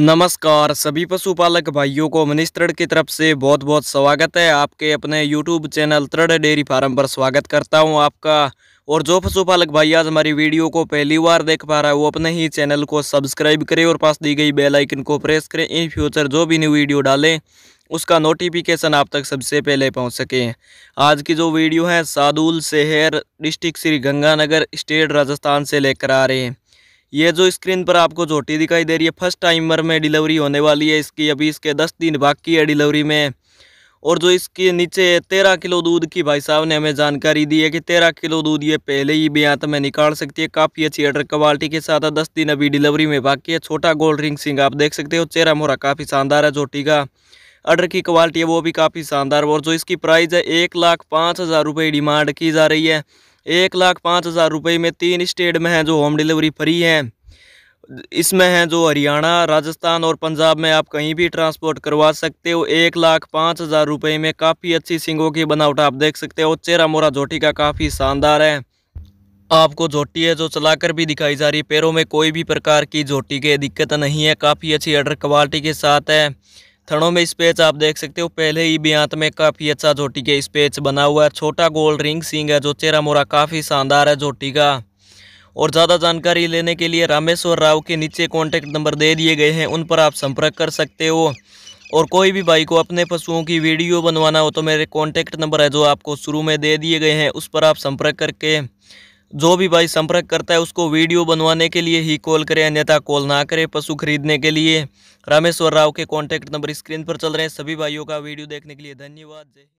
नमस्कार सभी पशुपालक भाइयों को मनीष त्रड़ की तरफ से बहुत बहुत स्वागत है आपके अपने यूट्यूब चैनल त्रड़ डेयरी फार्म पर स्वागत करता हूं आपका और जो पशुपालक भाई आज हमारी वीडियो को पहली बार देख पा रहा है वो अपने ही चैनल को सब्सक्राइब करें और पास दी गई बेल आइकन को प्रेस करें इन फ्यूचर जो भी न्यू वीडियो डालें उसका नोटिफिकेशन आप तक सबसे पहले पहुँच सके आज की जो वीडियो है Sadulshahar district Shri Ganganagar state Rajasthan से लेकर आ रहे हैं ये जो स्क्रीन पर आपको झोटी दिखाई दे रही है फर्स्ट टाइमर में डिलीवरी होने वाली है इसकी अभी इसके दस दिन बाकी है डिलीवरी में और जो इसके नीचे तेरह किलो दूध की भाई साहब ने हमें जानकारी दी है कि तेरह किलो दूध ये पहले ही तो मैं निकाल सकती है काफ़ी अच्छी एडर क्वालिटी के साथ है दस दिन अभी डिलीवरी में बाकी है छोटा गोल्ड रिंग सिंह आप देख सकते हो चेहरा मोहरा काफ़ी शानदार है झोटी का अडर की क्वालिटी है वो भी काफ़ी शानदार और जो इसकी प्राइस है एक लाख पाँच हज़ार रुपये डिमांड की जा रही है एक लाख पाँच हज़ार रुपये में तीन स्टेट में हैं जो होम डिलीवरी फ्री है इसमें हैं जो हरियाणा राजस्थान और पंजाब में आप कहीं भी ट्रांसपोर्ट करवा सकते हो एक लाख पाँच हज़ार रुपये में काफ़ी अच्छी सिंगों की बनावट आप देख सकते हो चेरा मोरा झोटी का काफ़ी शानदार है आपको झोटी है जो चलाकर भी दिखाई जा रही है पैरों में कोई भी प्रकार की झोटी के दिक्कत नहीं है काफ़ी अच्छी अडर क्वालिटी के साथ है थड़ों में स्पेस आप देख सकते हो पहले ही ब्यांत में काफ़ी अच्छा झोटी के स्पेस बना हुआ है छोटा गोल रिंग सिंग है जो चेहरा मोरा काफ़ी शानदार है झोटी का और ज़्यादा जानकारी लेने के लिए रामेश्वर राव के नीचे कॉन्टैक्ट नंबर दे दिए गए हैं उन पर आप संपर्क कर सकते हो और कोई भी भाई को अपने पशुओं की वीडियो बनवाना हो तो मेरे कॉन्टैक्ट नंबर है जो आपको शुरू में दे दिए गए हैं उस पर आप संपर्क करके जो भी भाई संपर्क करता है उसको वीडियो बनवाने के लिए ही कॉल करें अन्यथा कॉल ना करें पशु खरीदने के लिए रामेश्वर राव के कॉन्टैक्ट नंबर स्क्रीन पर चल रहे हैं सभी भाइयों का वीडियो देखने के लिए धन्यवाद